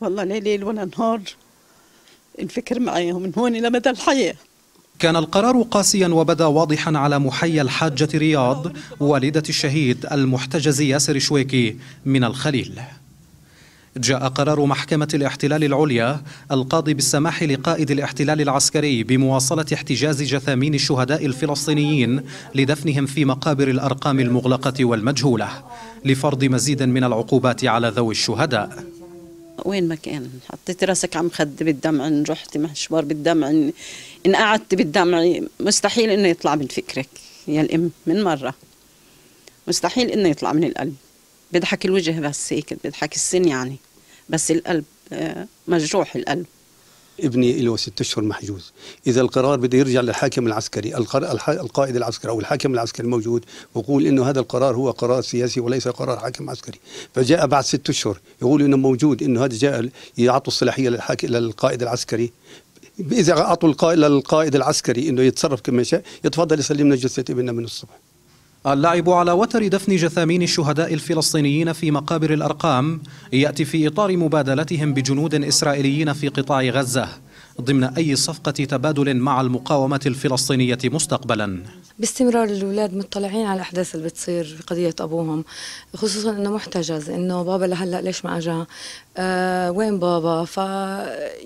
والله لا ليل ولا نهار الفكر معاهم من هون لمدى الحياه كان القرار قاسيا وبدا واضحا على محيا الحاجة رياض والدة الشهيد المحتجز ياسر شويكي من الخليل جاء قرار محكمة الاحتلال العليا القاضي بالسماح لقائد الاحتلال العسكري بمواصلة احتجاز جثامين الشهداء الفلسطينيين لدفنهم في مقابر الأرقام المغلقة والمجهولة لفرض مزيد من العقوبات على ذوي الشهداء وين ما كان حطيت راسك عم خد بالدمع إن رحت مشوار بالدمع إن, إن قعدت بالدمع مستحيل إنه يطلع من فكرك يا الأم من مرة مستحيل إنه يطلع من القلب بيضحك الوجه بس هيك بيضحك السن يعني بس القلب آه، مجروح القلب ابني له ست اشهر محجوز اذا القرار بده يرجع للحاكم العسكري القائد العسكري او الحاكم العسكري الموجود بقول انه هذا القرار هو قرار سياسي وليس قرار حاكم عسكري فجاء بعد ست اشهر يقول انه موجود انه هذا جاء يعطوا الصلاحيه للحاكم للقائد العسكري اذا اعطوا القائد للقائد العسكري انه يتصرف كما شاء يتفضل يسلمنا جثه ابننا من الصبح اللعب على وتر دفن جثامين الشهداء الفلسطينيين في مقابر الأرقام يأتي في إطار مبادلتهم بجنود إسرائيليين في قطاع غزة ضمن أي صفقة تبادل مع المقاومة الفلسطينية مستقبلا باستمرار الأولاد مطلعين على الأحداث اللي بتصير في قضية أبوهم خصوصا أنه محتجز أنه بابا لهلأ ليش ما أجا آه وين بابا ف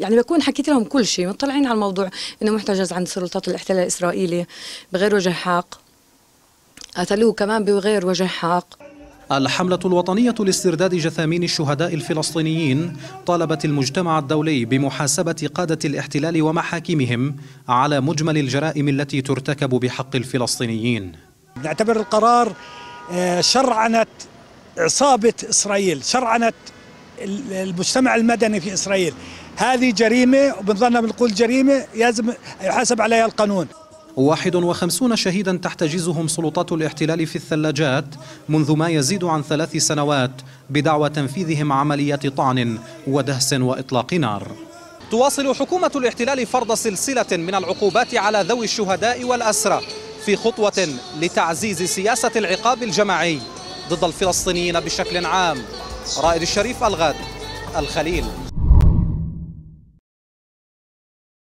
يعني بكون حكيت لهم كل شيء مطلعين على الموضوع أنه محتجز عند سلطات الاحتلال الإسرائيلي بغير وجه حق قتلوه كمان بغير وجه حق الحملة الوطنية لاسترداد جثامين الشهداء الفلسطينيين طالبت المجتمع الدولي بمحاسبة قادة الاحتلال ومحاكمهم على مجمل الجرائم التي ترتكب بحق الفلسطينيين نعتبر القرار آه، شرعنة عصابة إسرائيل شرعنة المجتمع المدني في إسرائيل هذه جريمة وبنظرنا بنقول جريمة يجب يحاسب عليها القانون 51 شهيدا تحتجزهم سلطات الاحتلال في الثلاجات منذ ما يزيد عن ثلاث سنوات بدعوى تنفيذهم عمليات طعن ودهس وإطلاق نار تواصل حكومة الاحتلال فرض سلسلة من العقوبات على ذوي الشهداء والأسرى في خطوة لتعزيز سياسة العقاب الجماعي ضد الفلسطينيين بشكل عام رائد الشريف الغاد الخليل